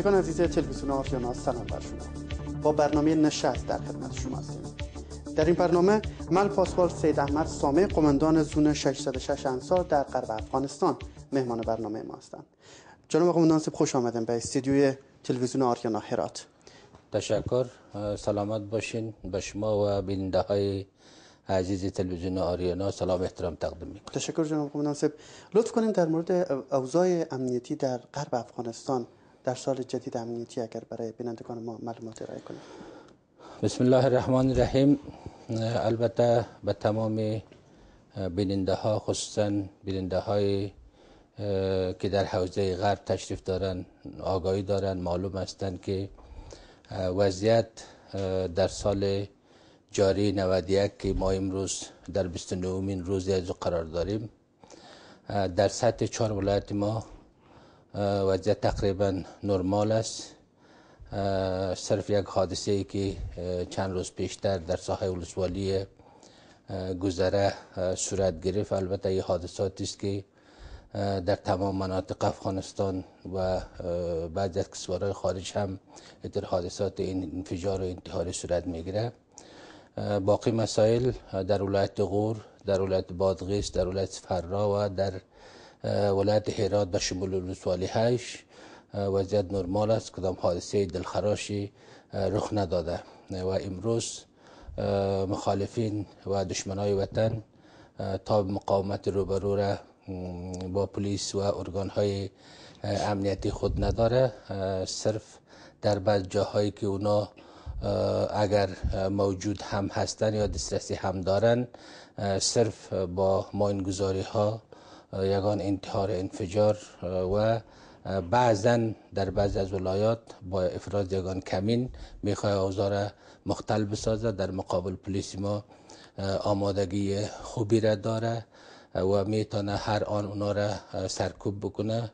بینندگان عزیز تلویزیون آریانا سلام بر شما با برنامه نشست در خدمت شما هستیم در این برنامه من پاسوال سید احمد سامی قماندان زون 606 انصار در غرب افغانستان مهمان برنامه ما هستند جناب قماندان سیب خوش آمدن به استودیوی تلویزیون آریانا هرات تشکر سلامت باشین به شما و بینده های عزیز تلویزیون آریانا سلام احترام تقدیم میکنم تشکر جناب قماندان سب. لطف کنیم در مورد اوضاع امنیتی در غرب افغانستان در سال جدید امنیتی اگر برای بینندگان ما معلومات رای کنید بسم الله الرحمن الرحیم البته به تمام بیننده ها خصوصا بیننده های که در حوزه غرب تشریف دارن آگاهی دارن معلوم هستند که وضعیت در سال جاری 91 که ما امروز در 29 روزی از قرار داریم در سطح چهار ولایت ما وضعیت تقریبا نرمال است صرف یک حادثه ای که چند روز پیشتر در ساحه ولسوالی گذره صورت گرفت البته این حادثاتی است که در تمام مناطق افغانستان و بعد از کشورهای خارج هم در حادثات این انفجار و انتحار صورت میگیره باقی مسائل در ولایت غور در ولایت بادغیس در ولایت فرا و در ولایت هرات به شمول وضعیت نرمال است کدام حادثه دلخراشی رخ نداده و امروز مخالفین و دشمنای وطن تا مقاومت روبرو را با پلیس و ارگان های امنیتی خود نداره صرف در بعض جاهایی که اونا اگر موجود هم هستن یا دسترسی هم دارن صرف با ماینگذاری ها یگان انتحار انفجار و بعضا در بعض از ولایات با افراد یگان کمین میخواه اوزار مختل بسازه در مقابل پلیس ما آمادگی خوبی را داره و میتونه هر آن اونا را سرکوب بکنه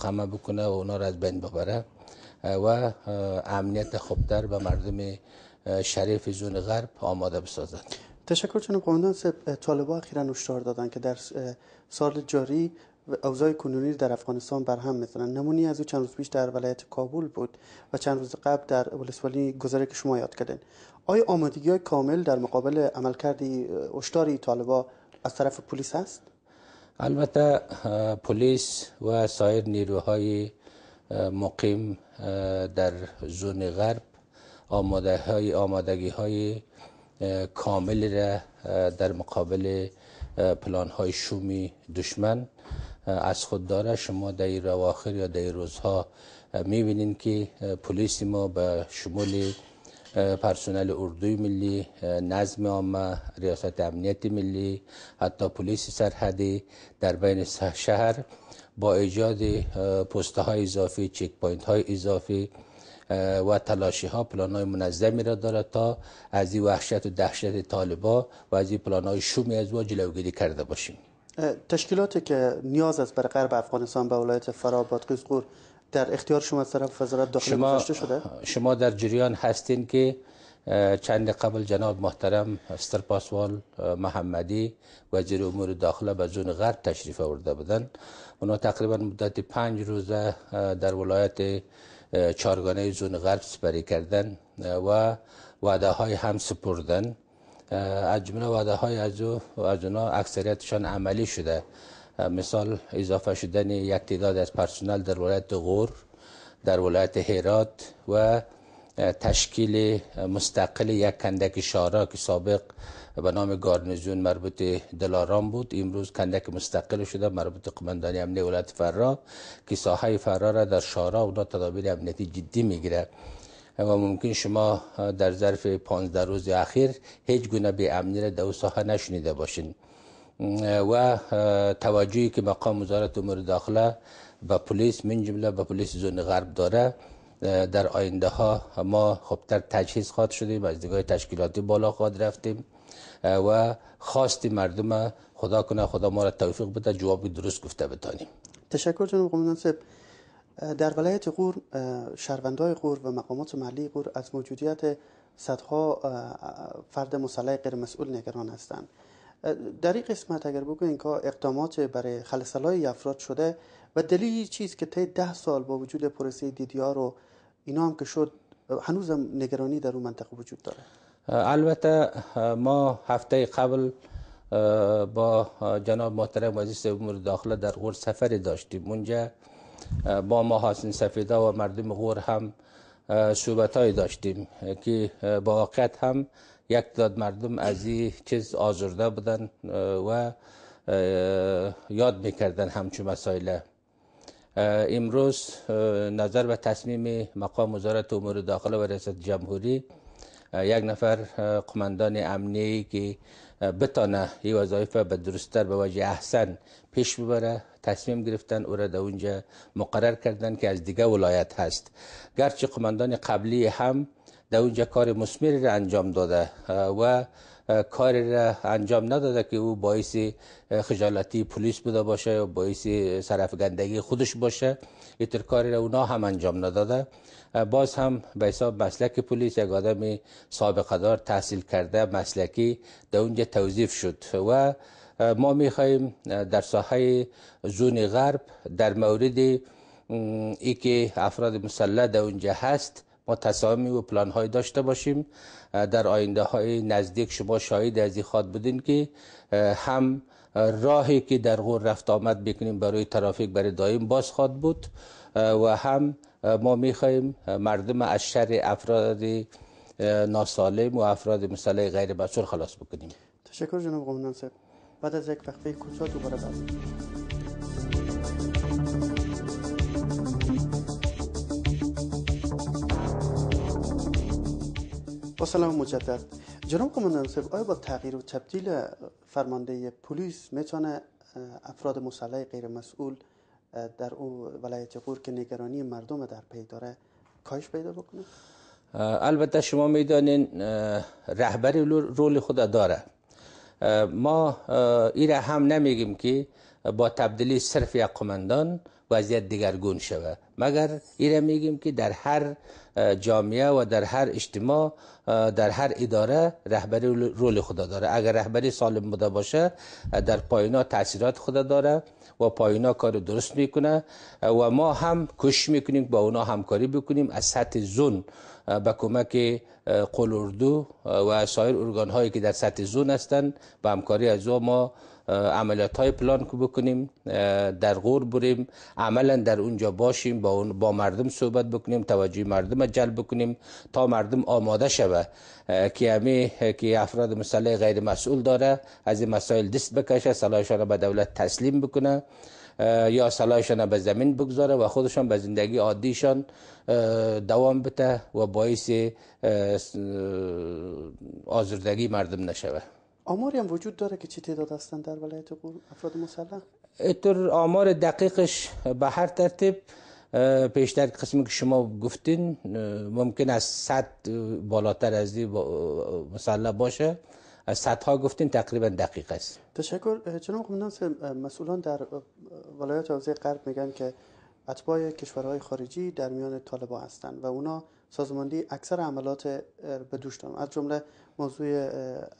قمه بکنه و اونا را از بین ببره و امنیت خوبتر به مردم شریف زون غرب آماده بسازد. تشکر چنم سب طالبا اخیرا هشدار دادن که در سال جاری اوضاع کنونی در افغانستان برهم میزنن. نمونی از او چند روز پیش در ولایت کابل بود و چند روز قبل در ولسوالی گذره که شما یاد کردین آیا آمادگی های کامل در مقابل عملکرد اشتاری طالبا از طرف پلیس است؟ البته پلیس و سایر نیروهای مقیم در زون غرب آماده های آمادگی های کامل را در مقابل پلان های شومی دشمن از خود داره شما در این رواخر یا در روزها میبینین که پلیس ما به شمول پرسنل اردوی ملی نظم عامه ریاست امنیت ملی حتی پلیس سرحدی در بین شهر با ایجاد پسته های اضافی چک پوینت های اضافی و تلاشی ها پلان های منظمی را دارد تا از این وحشت و دهشت طالبا و از این پلان های شومی از جلو جلوگیری کرده باشیم تشکیلاتی که نیاز است برای غرب افغانستان به ولایت فراباد قزقور در اختیار شما از طرف وزارت داخلی گذاشته شده شما در جریان هستین که چند قبل جناب محترم استرپاسوال پاسوال محمدی وزیر امور داخله به زون غرب تشریف آورده بودن اونا تقریبا مدت پنج روزه در ولایت چارگانه زون غرب سپری کردن و وعده های هم سپردن از جمله وعده های از, اونا اکثریتشان عملی شده مثال اضافه شدن یک تعداد از پرسنل در ولایت غور در ولایت هرات و تشکیل مستقل یک کندک شارا که سابق به نام گارنیزون مربوط دلارام بود امروز کندک مستقل شده مربوط قماندانی امنی ولایت فرا که ساحه فرا را در شارا اونا تدابیر امنیتی جدی میگیره اما ممکن شما در ظرف 15 روز اخیر هیچ گونه به امنی را در ساحه نشنیده باشین و توجهی که مقام وزارت امور داخله به پلیس من جمله به پلیس زون غرب داره در آینده ها ما خوبتر تجهیز خواد شدیم از دیگاه تشکیلاتی بالا خواد رفتیم و خواست مردم خدا کنه خدا ما را توفیق بده جواب درست گفته بتانیم تشکر جناب قومدان صاحب در ولایت غور شهروندای غور و مقامات محلی غور از موجودیت صدها فرد مسلح غیر مسئول نگران هستند در این قسمت اگر بگوین که اقدامات برای خلصلای افراد شده و دلیل چیز که طی ده سال با وجود پروسه دیدیار و اینا هم که شد هنوز نگرانی در اون منطقه وجود داره البته ما هفته قبل با جناب محترم وزیر امور داخله در غور سفری داشتیم اونجا با حسین سفیده و مردم غور هم صحبت داشتیم که با هم یک داد مردم از این چیز آزرده بودن و یاد میکردن همچون مسائل امروز نظر و تصمیم مقام وزارت امور داخله و ریاست جمهوری یک نفر قماندان امنی که بتانه این وظایف به درستتر به وجه احسن پیش ببره تصمیم گرفتن او را در اونجا مقرر کردن که از دیگه ولایت هست گرچه قماندان قبلی هم در اونجا کار مسمیر را انجام داده و کار را انجام نداده که او باعث خجالتی پلیس بوده باشه یا باعث سرفگندگی خودش باشه این کاری را اونا هم انجام نداده باز هم به حساب مسلک پلیس یک آدم سابقه دار تحصیل کرده مسلکی در اونجا توظیف شد و ما میخواهیم در ساحه زون غرب در مورد ای که افراد مسلح در اونجا هست ما تصامیمی و های داشته باشیم در آینده های نزدیک شما شاید از این خواد بودین که هم راهی که در غور رفت آمد بکنیم برای ترافیک برای دایم باز خواد بود و هم ما میخواهیم مردم از شر افراد ناسالم و افراد مسئله غیر مسئول خلاص بکنیم تشکر جناب قومندان صاحب بعد از یک وقفه کوتاه دوباره بازید با سلام مجدد جناب کماندان صاحب آیا با تغییر و تبدیل فرمانده پلیس میتونه افراد مسلح غیرمسئول مسئول در او ولایت غور که نگرانی مردم در پی داره کاهش پیدا بکنه البته شما میدانین رهبری رول خود داره ما ایره هم نمیگیم که با تبدیلی صرف یک قماندان وضعیت دیگرگون شوه مگر ایره میگیم که در هر جامعه و در هر اجتماع در هر اداره رهبری رول خدا داره اگر رهبری سالم بوده باشه در پایینا تاثیرات خدا داره و پایینا کار درست میکنه و ما هم کش میکنیم با اونا همکاری بکنیم از سطح زون با کمک قلوردو و سایر ارگان هایی که در سطح زون هستند به همکاری از او ما عملیات های پلان بکنیم در غور بریم عملا در اونجا باشیم با, اون با مردم صحبت بکنیم توجه مردم جلب بکنیم تا مردم آماده شوه که همی که افراد مسئله غیر مسئول داره از این مسائل دست بکشه صلاحشان به دولت تسلیم بکنه یا صلاحشان به زمین بگذاره و خودشان به زندگی عادیشان دوام بته و باعث آزردگی مردم نشوه آماری هم وجود داره که چه تعداد هستن در ولایت قوم افراد مسلح اینطور آمار دقیقش به هر ترتیب پیشتر قسمی که شما گفتین ممکن از صد بالاتر از این مسلح باشه از صدها گفتین تقریبا دقیق است تشکر جناب قمندان مسئولان در ولایت حوزه غرب میگن که اتباع کشورهای خارجی در میان طالبا هستند و اونا سازماندی اکثر عملات به دوش از جمله موضوع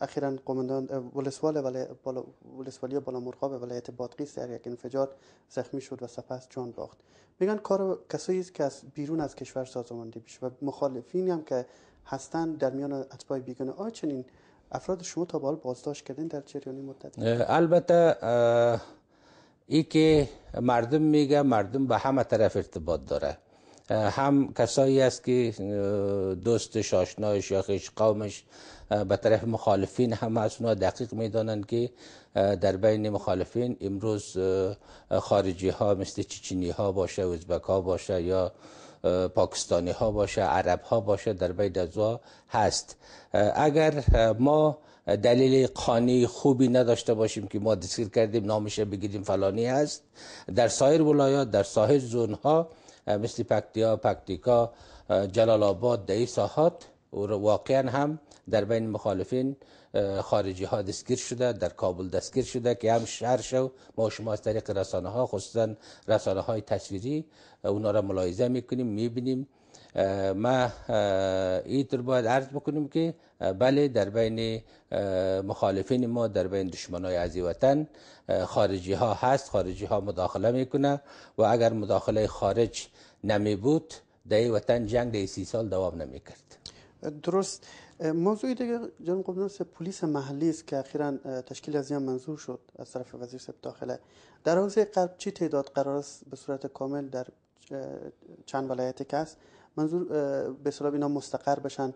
اخیرا قمندان ولسوال ولی بالا ولسوالی بالا مرغاب ولایت بادغیس در یک انفجار زخمی شد و سپس جان باخت میگن کار کسایی است که از بیرون از کشور سازماندی بشه و مخالفین هم که هستند در میان اتباع بیگانه آ چنین افراد شما تا بال بازداشت کردین در چریانی مدت البته ای که مردم میگه مردم به همه طرف ارتباط داره هم کسایی است که دوست آشنایش یا خیش قومش به طرف مخالفین هم از اونها دقیق میدانند که در بین مخالفین امروز خارجی ها مثل چچینی ها باشه ازبک ها باشه یا پاکستانی ها باشه عرب ها باشه در بین از هست اگر ما دلیل قانی خوبی نداشته باشیم که ما دستگیر کردیم نامشه بگیریم فلانی هست در سایر ولایات در سایر زون ها مثل پکتیا پکتیکا جلال آباد در این ساحات واقعا هم در بین مخالفین خارجی ها دستگیر شده در کابل دستگیر شده که هم شهر شو ما شما از طریق رسانه ها خصوصا رسانه های تصویری اونا را ملاحظه میکنیم میبینیم ما ایتر باید عرض بکنیم که بله در بین مخالفین ما در بین دشمنای عزی وطن خارجی ها هست خارجی ها مداخله میکنه و اگر مداخله خارج نمی بود در وطن جنگ در سی سال دوام نمی کرد درست موضوع دیگه قبول قبلنس پلیس محلی است که اخیرا تشکیل از این منظور شد از طرف وزیر سب داخله در حوزه قرب چی تعداد قرار است به صورت کامل در چند ولایت که است منظور به صورت اینا مستقر بشن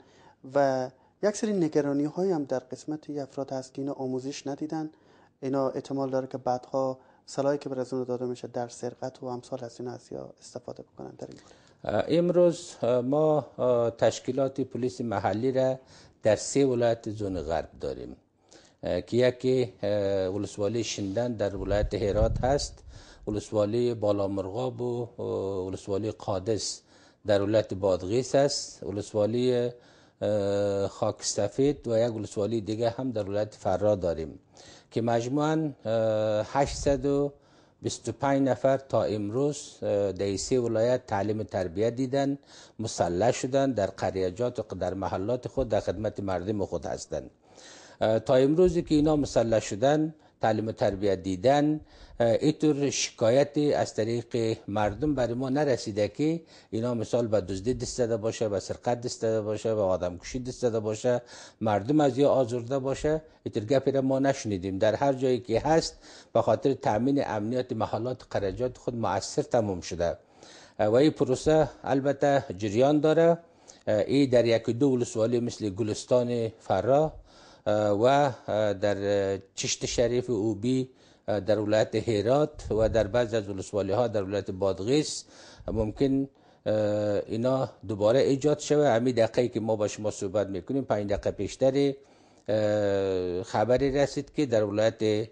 و یک سری نگرانی های هم در قسمت افراد هست که اینا آموزش ندیدن اینا احتمال داره که بعدها سلاحی که بر از داده میشه در سرقت و امثال از این یا استفاده بکنن در امروز ما تشکیلات پلیس محلی را در سه ولایت زون غرب داریم که یکی ولسوالی شندن در ولایت هرات هست ولسوالی بالامرغاب و ولسوالی قادس در ولایت بادغیس است ولسوالی خاک سفید و یک ولسوالی دیگه هم در ولایت فرا داریم که مجموعا 825 نفر تا امروز در سه ولایت تعلیم و تربیت دیدن مسلح شدن در قریجات و در محلات خود در خدمت مردم خود هستند تا امروزی که اینا مسلح شدن تعلیم و تربیت دیدن ایتور شکایت از طریق مردم برای ما نرسیده که اینا مثال به دزدی دست داده باشه به سرقت دست داده باشه به آدم کشی دست داده باشه مردم از یا آزرده باشه اینطور گپی را ما نشنیدیم در هر جایی که هست به خاطر تامین امنیت محلات قرجات خود مؤثر تمام شده و این پروسه البته جریان داره ای در یک دو ولسوالی مثل گلستان فرا و در چشت شریف اوبی در ولایت هیرات و در بعض از ولسوالی ها در ولایت بادغیس ممکن اینا دوباره ایجاد شوه همی دقیقی که ما با شما صحبت میکنیم پنج دقیقه پیشتر خبری رسید که در ولایت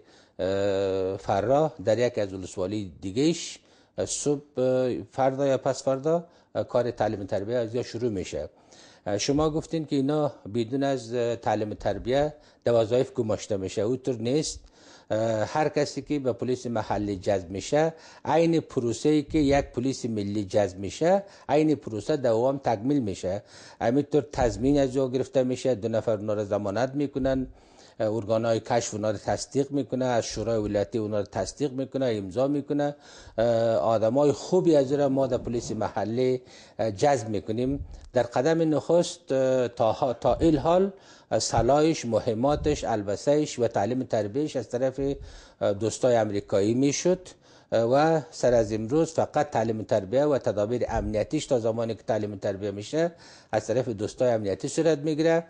فرا در یک از ولسوالی دیگهش صبح فردا یا پس فردا کار تعلیم تربیه از یا شروع میشه شما گفتین که اینا بدون از تعلیم تربیه دوازایف گماشته میشه اوطور نیست هر کسی که به پلیس محلی جذب میشه عین پروسه ای که یک پلیس ملی جذب میشه عین پروسه دوام تکمیل میشه همینطور تضمین از او گرفته میشه دو نفر اونا را میکنن های کشف اونا رو تصدیق میکنه از شورای ولایتی اونا رو تصدیق میکنه امضا میکنه های خوبی از را ما در پلیس محلی جذب میکنیم در قدم نخست تا, تا حال سلایش مهماتش البسهش و تعلیم تربیش از طرف دوستای امریکایی میشد و سر از امروز فقط تعلیم تربیه و تدابیر امنیتیش تا زمانی که تعلیم تربیه میشه از طرف دوستای امنیتی صورت میگیره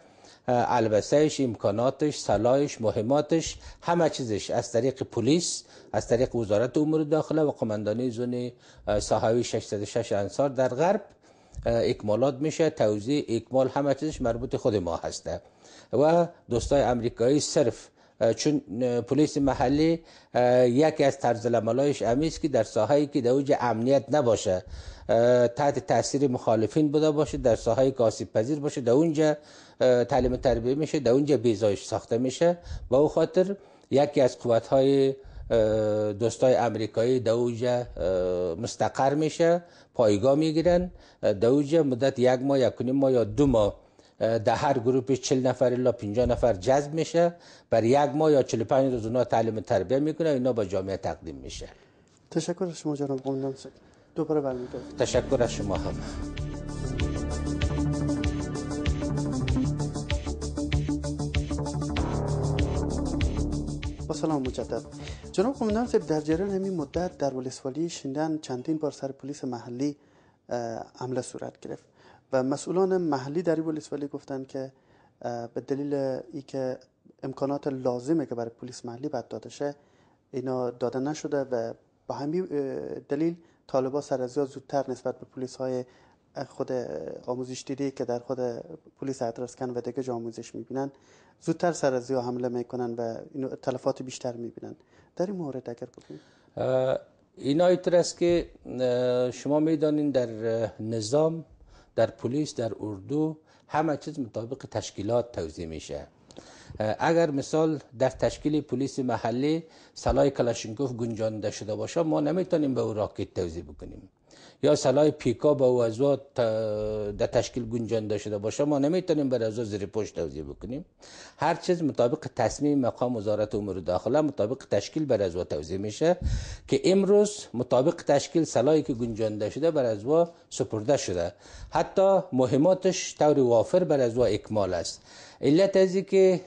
البسهش امکاناتش سلایش مهماتش همه چیزش از طریق پلیس از طریق وزارت امور داخله و قماندانی زون ساحوی 66 انصار در غرب اکمالات میشه توضیح اکمال همه چیزش مربوط خود ما هسته و دوستای امریکایی صرف چون پلیس محلی یکی از ملایش امیست که در صحایی که دوج امنیت نباشه تحت تاثیر مخالفین بوده باشه در ساحه کاسی پذیر باشه در اونجا تعلیم تربیه میشه در اونجا بیزایش ساخته میشه با او خاطر یکی از قوت های دوستای امریکایی در مستقر میشه پایگاه میگیرن در اونجا مدت یک ماه یک ماه یا دو ماه در هر گروپ 40 نفر الا 50 نفر جذب میشه بر یک ماه یا 45 روز اونا تعلیم تربیه میکنه اینا با جامعه تقدیم میشه تشکر از شما جناب قومندان دوباره برمیگردم تشکر از شما هم با سلام مجدد جناب قومندان صاحب در جریان همین مدت در ولسوالی شندن چندین بار سر پلیس محلی عمله صورت گرفت و مسئولان محلی در بولیس ولی گفتن که به دلیل اینکه امکانات لازمه که برای پلیس محلی باید داده شه اینا داده نشده و با همین دلیل طالبا سر از زودتر نسبت به پلیس های خود آموزش دیده که در خود پلیس ادرسکن و دیگه آموزش میبینن زودتر سر از حمله میکنن و اینو تلفات بیشتر میبینن در این مورد اگر کنید؟ اینا ایتر است که شما میدانین در نظام در پلیس در اردو همه چیز مطابق تشکیلات توضیح میشه اگر مثال در تشکیل پلیس محلی سلای کلاشینکوف گنجانده شده باشه ما نمیتونیم به او راکت توضیح بکنیم یا سلاح پیکا با از در تشکیل گنجانده شده باشه ما نمیتونیم بر از زیر پشت توضیح بکنیم هر چیز مطابق تصمیم مقام وزارت امور داخله مطابق تشکیل بر از توضیح میشه که امروز مطابق تشکیل سلاحی که گنجانده شده بر از سپرده شده حتی مهماتش طور وافر بر از اکمال است علت از که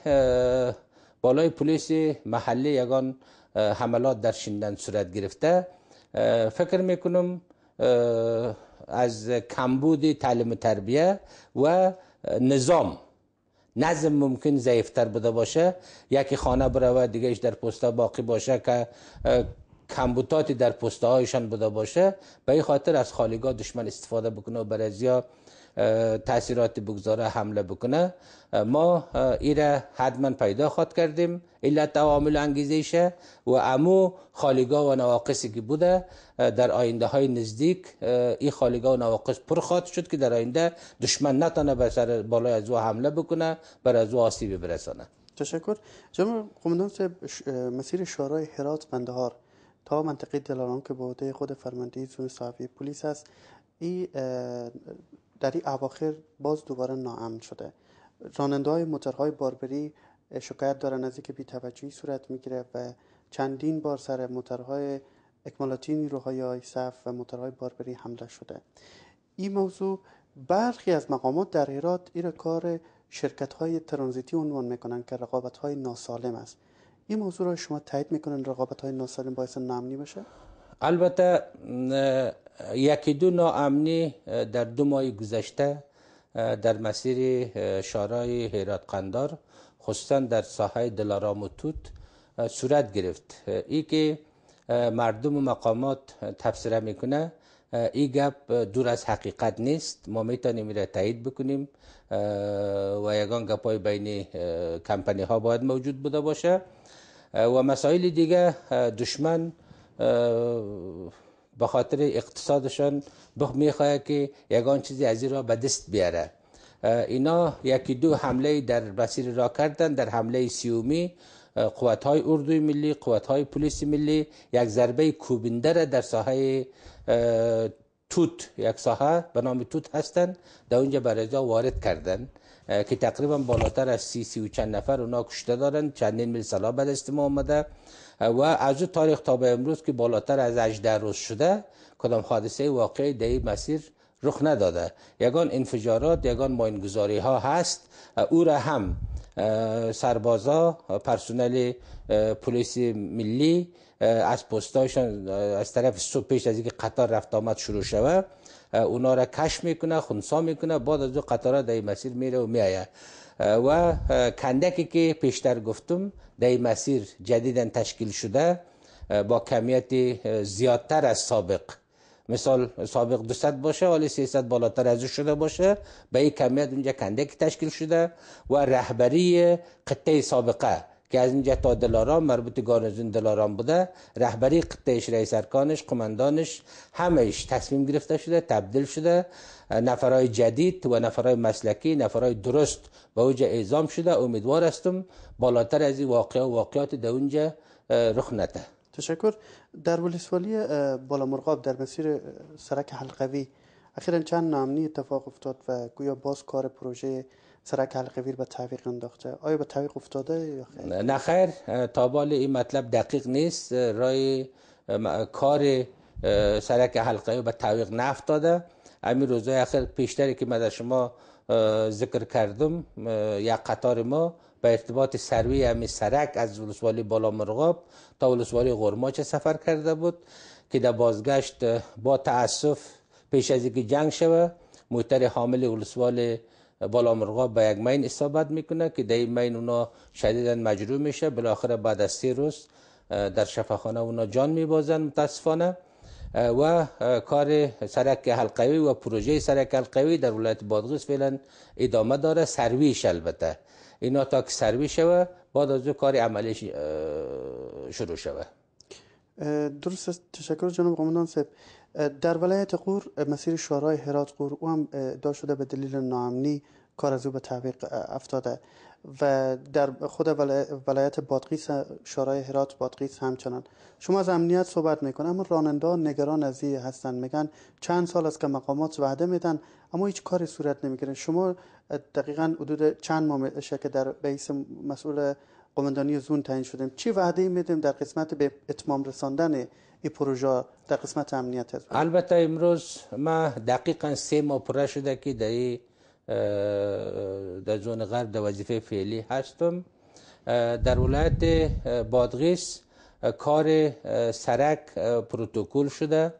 بالای پلیس محلی یگان حملات در شندن صورت گرفته فکر میکنم از کمبود تعلیم و تربیه و نظام نظم ممکن ضعیفتر بوده باشه یکی خانه بروه دیگهش در پستا باقی باشه که کمبوتاتی در پستا هایشان بوده باشه به این خاطر از خالیگاه دشمن استفاده بکنه و برازیا تاثیرات بگذاره حمله بکنه ما ایره حتما پیدا خواد کردیم علت عوامل انگیزیشه و امو خالیگا و نواقصی که بوده در آینده های نزدیک این خالیگا و نواقص پر خواد شد که در آینده دشمن نتانه به سر بالای از او حمله بکنه بر از او آسیبی برسانه تشکر جمع قمندان مسیر شورای هرات بندهار تا منطقه دلالان که به خود فرمانده زون پلیس است این در این اواخر باز دوباره ناامن شده راننده های موترهای باربری شکایت دارن از اینکه بیتوجهی صورت میگیره و چندین بار سر موترهای اکمالاتی نیروهای صف و موترهای باربری حمله شده این موضوع برخی از مقامات در ایراد این کار شرکت های ترانزیتی عنوان میکنن که رقابت های ناسالم است این موضوع را شما تایید میکنن رقابت های ناسالم باعث نامنی بشه البته یکی دو ناامنی در دو ماه گذشته در مسیر شارای هیرات قندار خصوصا در ساحه دلارام و توت صورت گرفت ای که مردم و مقامات تفسیره میکنه ای گپ دور از حقیقت نیست ما میتونیم را تایید بکنیم و یگان گپای بین کمپنی ها باید موجود بوده باشه و مسائل دیگه دشمن به خاطر اقتصادشان میخواه که یگان چیزی از این را به دست بیاره اینا یکی دو حمله در بسیر را کردن در حمله سیومی قوت های اردوی ملی قوت های پلیس ملی یک ضربه کوبنده را در ساحه توت یک ساحه به نام توت هستند در اونجا برای وارد کردن که تقریبا بالاتر از سی سی و چند نفر اونا کشته دارن چندین میل سلا به دست ما آمده و از تاریخ تا به امروز که بالاتر از 18 روز شده کدام حادثه واقعی در مسیر رخ نداده یگان انفجارات یگان ماینگذاری ها هست او را هم سربازا پرسنل پلیس ملی از پستاشان از طرف صبح پیش از اینکه قطار رفت آمد شروع شوه اونا را کش میکنه خونسا میکنه بعد از دو قطارا در مسیر میره و میایه و کندکی که پیشتر گفتم در این مسیر جدیدا تشکیل شده با کمیت زیادتر از سابق مثال سابق 200 باشه ولی 300 بالاتر از شده باشه به این کمیت اونجا کندکی تشکیل شده و رهبری قطعه سابقه که از اینجا تا دلاران مربوط به دلاران بوده رهبری قطعش رئیس ارکانش قماندانش همهش تصمیم گرفته شده تبدیل شده نفرای جدید و نفرای مسلکی نفرای درست به اونجا اعزام شده امیدوار هستم بالاتر از این واقعه و واقعات در اونجا رخ نده تشکر در ولسوالی بالا مرغاب در مسیر سرک حلقوی اخیرا چند نامنی اتفاق افتاد و گویا باز کار پروژه سرک ویر به تعویق انداخته آیا به تعویق افتاده یا خیر؟ نه خیر تا این مطلب دقیق نیست رای کار سرک حلقه به تعویق نفتاده همین روزای اخیر پیشتری که من شما ذکر کردم یک قطار ما به ارتباط سروی امی سرک از ولسوالی بالا مرغاب تا ولسوالی غرماچه سفر کرده بود که در بازگشت با تاسف پیش از اینکه جنگ شوه موتر حامل ولسوال بالا مرغا به یک مین اصابت میکنه که در مین اونا شدیدا مجروح میشه بالاخره بعد از سه روز در شفاخانه اونا جان میبازن متاسفانه و کار سرک حلقوی و پروژه سرک حلقوی در ولایت بادغیس فعلا ادامه داره سرویش البته اینا تا که سروی شوه بعد از کار عملی شروع شوه درست است تشکر جناب قماندان صاحب در ولایت قور مسیر شورای هرات قور او هم داشت شده به دلیل ناامنی کار از او به تعویق افتاده و در خود ولایت بادغیس شورای هرات بادغیس همچنان شما از امنیت صحبت میکنه اما راننده نگران از این هستن میگن چند سال است که مقامات وعده میدن اما هیچ کاری صورت نمیگیره شما دقیقا حدود چند ماه شده که در بیس مسئول قماندانی زون تعیین شدیم چی وعده میدیم در قسمت به اتمام رساندن این پروژه در قسمت امنیت هست البته امروز ما دقیقا سه ماه پره شده که در در زون غرب در وظیفه فعلی هستم در ولایت بادغیس کار سرک پروتکل شده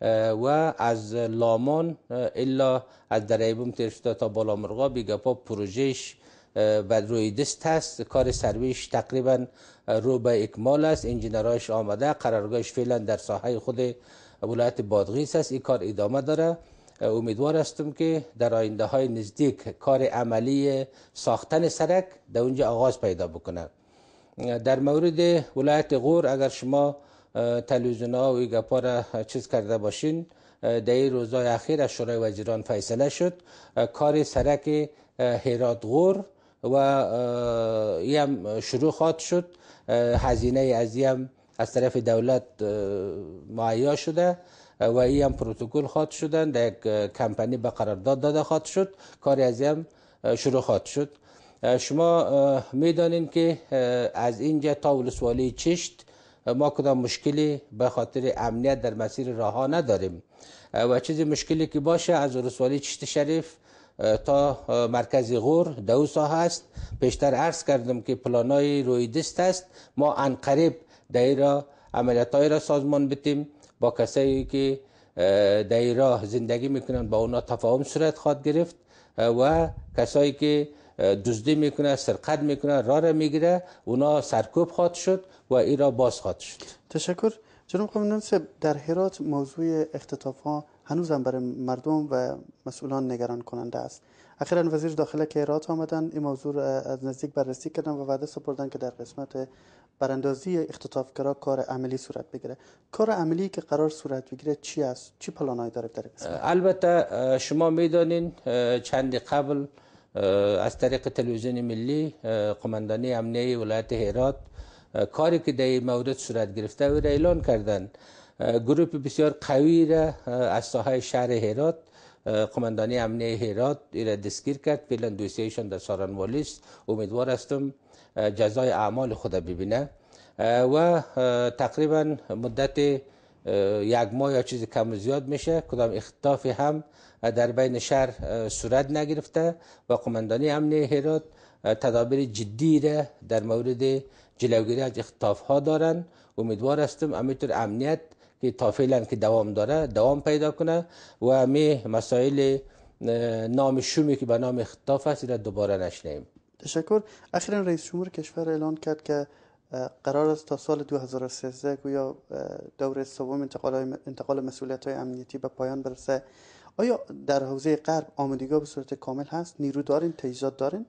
و از لامان الا از دریبوم تیر شده تا بالا مرغا بیگپا پروژهش و روی دست هست کار سرویش تقریبا رو به اکمال است انجینرایش آمده قرارگاهش فعلا در ساحه خود ولایت بادغیس است این کار ادامه داره امیدوار هستم که در آینده های نزدیک کار عملی ساختن سرک در اونجا آغاز پیدا بکنه در مورد ولایت غور اگر شما تلویزیون ها و گپا را چیز کرده باشین در این روزای اخیر از شورای وزیران فیصله شد کار سرک هرات غور و یم شروع خواهد شد هزینه از هم از طرف دولت معیا شده و این هم پروتکل خواهد شدن در یک کمپانی به قرارداد داده خواهد شد کاری از هم شروع خواهد شد شما میدانین که از اینجا تا ولسوالی چشت ما کدام مشکلی به خاطر امنیت در مسیر راه ها نداریم و چیزی مشکلی که باشه از ولسوالی چشت شریف تا مرکز غور دو ساحه است پیشتر عرض کردم که پلانای روی دست است ما انقریب دایره عملیاتای را سازمان بتیم با کسایی که در راه زندگی میکنن با اونا تفاهم صورت خواد گرفت و کسایی که دزدی میکنه سرقت میکنه راه را میگیره اونا سرکوب خواد شد و ای را باز خواد شد تشکر جناب قومندان در هرات موضوع اختطاف ها هنوز هم برای مردم و مسئولان نگران کننده است اخیرا وزیر داخله که حیرات آمدن این موضوع از نزدیک بررسی کردن و وعده سپردن که در قسمت براندازی اختطافگرا کار عملی صورت بگیره کار عملی که قرار صورت بگیره چی است چی پلانایی داره در قسمت البته شما میدانین چندی قبل از طریق تلویزیون ملی قماندانی امنیه ولایت هرات کاری که در مورد صورت گرفته و اعلان کردند گروه بسیار قوی را از ساحه شهر هرات قماندانی امنیه هرات را دستگیر کرد فعلا دوسیهشان در ساران است امیدوار هستم جزای اعمال خود ببینه و تقریبا مدت یک ماه یا چیز کم زیاد میشه کدام اختلاف هم در بین شهر صورت نگرفته و قماندانی امنی هرات تدابیر جدی را در مورد جلوگیری از اختلاف ها دارن امیدوار هستم امیتر امنیت که تا فعلا که دوام داره دوام پیدا کنه و می مسائل نام شومی که به نام اختلاف است را دوباره نشنیم تشکر اخیرا رئیس جمهور کشور اعلان کرد که قرار است تا سال 2013 گویا دوره سوم انتقال, انتقال مسئولیت های امنیتی به پایان برسه آیا در حوزه غرب آمادگی به صورت کامل هست نیرو دارین تجهیزات دارین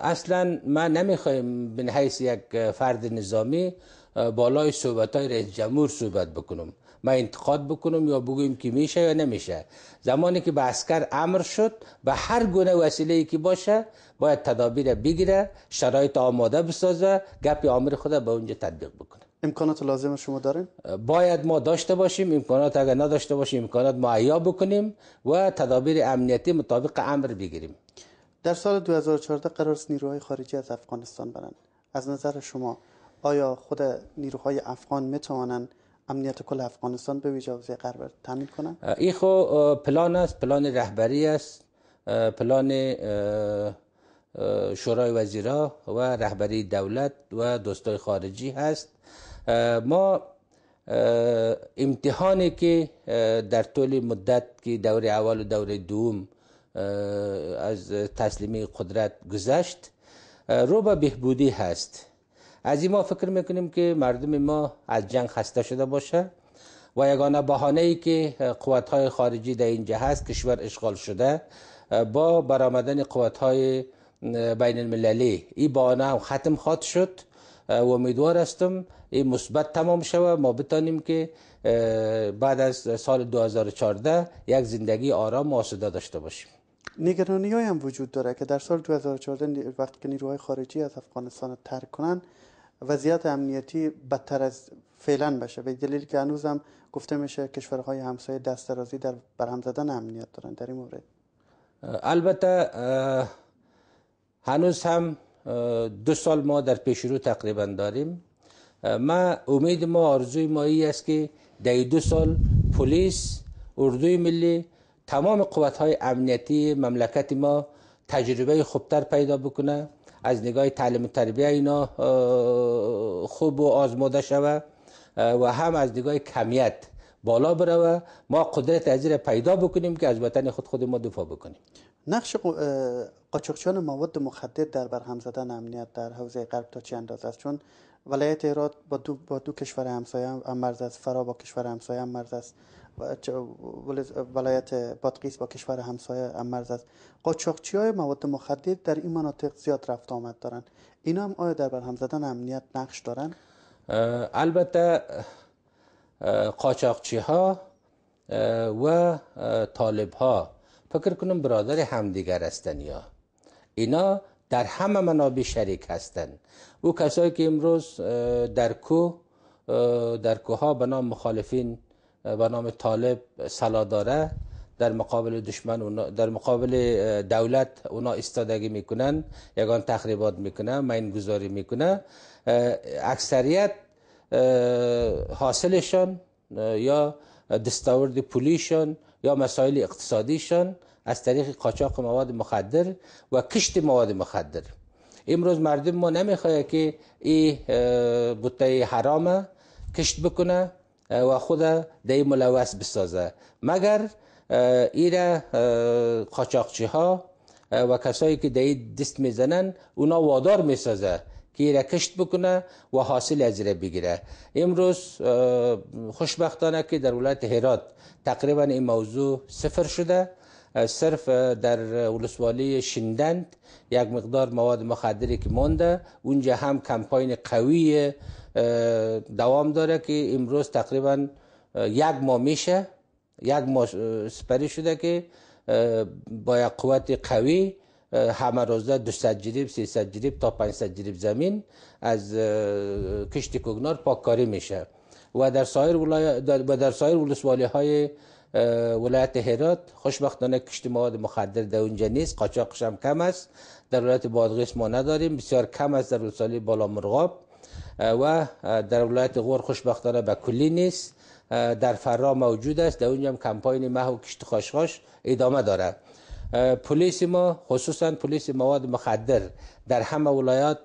اصلا ما نمیخوایم به حیث یک فرد نظامی بالای صحبت های رئیس جمهور صحبت بکنم ما انتقاد بکنم یا بگویم که میشه یا نمیشه زمانی که به عسکر امر شد به هر گونه وسیله ای که باشه باید تدابیر بگیره شرایط آماده بسازه گپ آمر خود به اونجا تطبیق بکنه امکانات لازم شما داریم؟ باید ما داشته باشیم امکانات اگر نداشته باشیم امکانات معیا بکنیم و تدابیر امنیتی مطابق امر بگیریم در سال 2014 قرار نیروهای خارجی از افغانستان برند از نظر شما آیا خود نیروهای افغان میتوانند امنیت کل افغانستان به ویژه حوزه غرب تامین کنند این خو خب، پلان است پلان رهبری است پلان شورای وزیرا و رهبری دولت و دوستای خارجی هست ما امتحانی که در طول مدت که دور اول و دور دوم از تسلیمی قدرت گذشت رو به بهبودی هست از این ما فکر میکنیم که مردم ما از جنگ خسته شده باشه و یگانه بحانه ای که قوت های خارجی در اینجا هست کشور اشغال شده با برامدن قوت های بین المللی این بحانه هم ختم خواد شد و امیدوار هستم این مثبت تمام شود ما بتانیم که بعد از سال 2014 یک زندگی آرام و آسوده داشته باشیم نگرانی های هم وجود داره که در سال 2014 وقتی که نیروهای خارجی از افغانستان ترک کنند وضعیت امنیتی بدتر از فعلا بشه به دلیل که هنوز هم گفته میشه کشورهای همسایه دست در برهم زدن امنیت دارن در این مورد البته هنوز هم دو سال ما در رو تقریبا داریم ما امید ما آرزوی ما ای است که در دو سال پلیس اردوی ملی تمام قوت های امنیتی مملکت ما تجربه خوبتر پیدا بکنه از نگاه تعلیم و تربیه اینا خوب و آزموده شوه و هم از نگاه کمیت بالا بروه ما قدرت از پیدا بکنیم که از وطن خود خود ما دفاع بکنیم نقش قاچاقچیان مواد مخدر در برهم زدن امنیت در حوزه غرب تا چه اندازه است چون ولایت ایراد با دو, با دو کشور همسایه هم مرز است فرا با کشور همسایه هم مرز است ولایت بادقیس با کشور همسایه هم مرز است قاچاقچی های مواد مخدر در این مناطق زیاد رفت آمد دارند اینا هم آیا در برهم زدن امنیت نقش دارند البته قاچاقچی ها و طالب ها فکر کنم برادر همدیگر هستند یا اینا در همه منابع شریک هستند او کسایی که امروز در کو در کوها به نام مخالفین به نام طالب سلا داره در مقابل دشمن در مقابل دولت اونا استادگی میکنن یگان تخریبات میکنن مین گذاری میکنه اکثریت حاصلشان یا دستاورد پولیشان یا مسائل اقتصادیشان از طریق قاچاق مواد مخدر و کشت مواد مخدر امروز مردم ما نمیخواه که این بوته حرامه کشت بکنه و خود دی ملوث بسازه مگر ایره قاچاقچی ها و کسایی که دی دست میزنن اونا وادار میسازه که ایره کشت بکنه و حاصل از ایره بگیره امروز خوشبختانه که در ولایت هرات تقریبا این موضوع صفر شده صرف در ولسوالی شندند یک مقدار مواد مخدری که مانده اونجا هم کمپاین قوی دوام داره که امروز تقریبا یک ماه میشه یک ماه سپری شده که با یک قوت قوی همه روزه 200 جریب 300 جریب تا 500 جریب زمین از کشت کوگنار پاککاری میشه و در سایر ولایت در سایر ولسوالی های ولایت هرات خوشبختانه کشت مواد مخدر در اونجا نیست قاچاقش هم کم است در ولایت بادغیس ما نداریم بسیار کم است در ولسوالی بالا مرغاب و در ولایت غور خوشبختانه به کلی نیست در فرا موجود است در اونجا هم کمپاین و کشت خاشخاش ادامه داره. پلیس ما خصوصا پلیس مواد مخدر در همه ولایات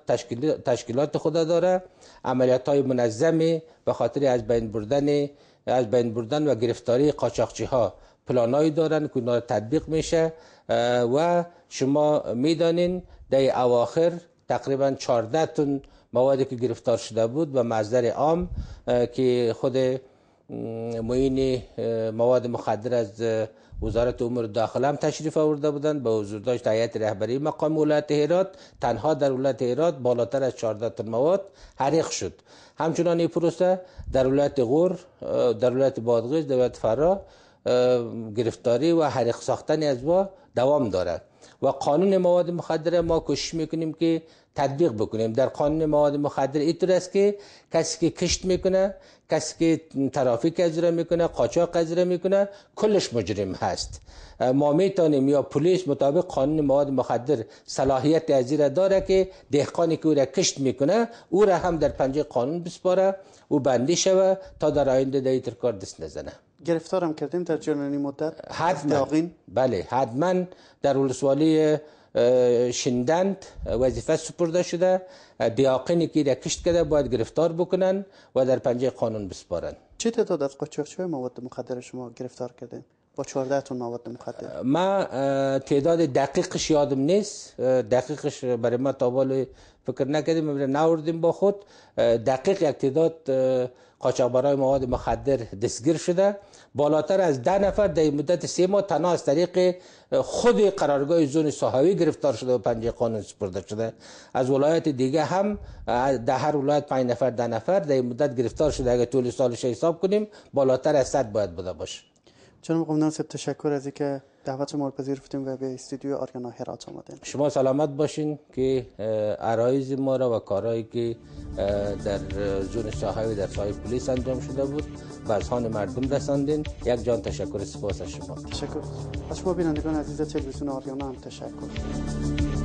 تشکیلات خود داره عملیات های منظمی به خاطر از بین بردن از بین بردن و گرفتاری قاچاقچی ها پلانایی دارن که اونها تطبیق میشه و شما میدانین در اواخر تقریبا 14 تن موادی که گرفتار شده بود و مصدر عام که خود معین مواد مخدر از وزارت امور داخله هم تشریف آورده بودند به حضور داشت هیئت رهبری مقام ولایت هرات تنها در ولایت هرات بالاتر از 14 تن مواد حریق شد همچنان این پروسه در ولایت غور در ولایت بادغیس در ولایت فرا گرفتاری و حریق ساختن از با دوام دارد و قانون مواد مخدر ما کوشش میکنیم که تطبیق بکنیم در قانون مواد مخدر این است که کسی که کشت میکنه کسی که ترافیک اجرا میکنه قاچاق اجرا میکنه کلش مجرم هست ما میتونیم یا پلیس مطابق قانون مواد مخدر صلاحیت ازیره داره که دهقانی که او را کشت میکنه او را هم در پنجه قانون بسپاره او بندی شوه تا در آینده در کار دست نزنه گرفتارم کردیم در جنانی مدت حتما بله حتما در ولسوالی شندند وظیفه سپرده شده دیاقینی که را کشت کرده باید گرفتار بکنن و در پنجه قانون بسپارن چه تعداد از مواد مخدر شما گرفتار کردین با 14 تون مواد مخدر ما تعداد دقیقش یادم نیست دقیقش برای ما تا فکر نکردیم برای نوردیم با خود دقیق یک تعداد قاچاقبرای مواد مخدر دستگیر شده بالاتر از ده نفر در مدت سه ماه تنها از طریق خود قرارگاه زون صحاوی گرفتار شده و پنجه قانون سپرده شده از ولایت دیگه هم در هر ولایت پنج نفر ده نفر در مدت گرفتار شده اگر طول سالش حساب کنیم بالاتر از صد باید بوده باشه چون قمدان صاحب تشکر از اینکه دعوت ما رو پذیرفتیم و به استودیو آریانا هرات آمدیم شما سلامت باشین که عرایز ما را و کارهایی که در جون و در ساحه پلیس انجام شده بود به اذهان مردم رساندین یک جان تشکر سپاس از شما تشکر از شما بینندگان عزیز تلویزیون آریانا هم تشکر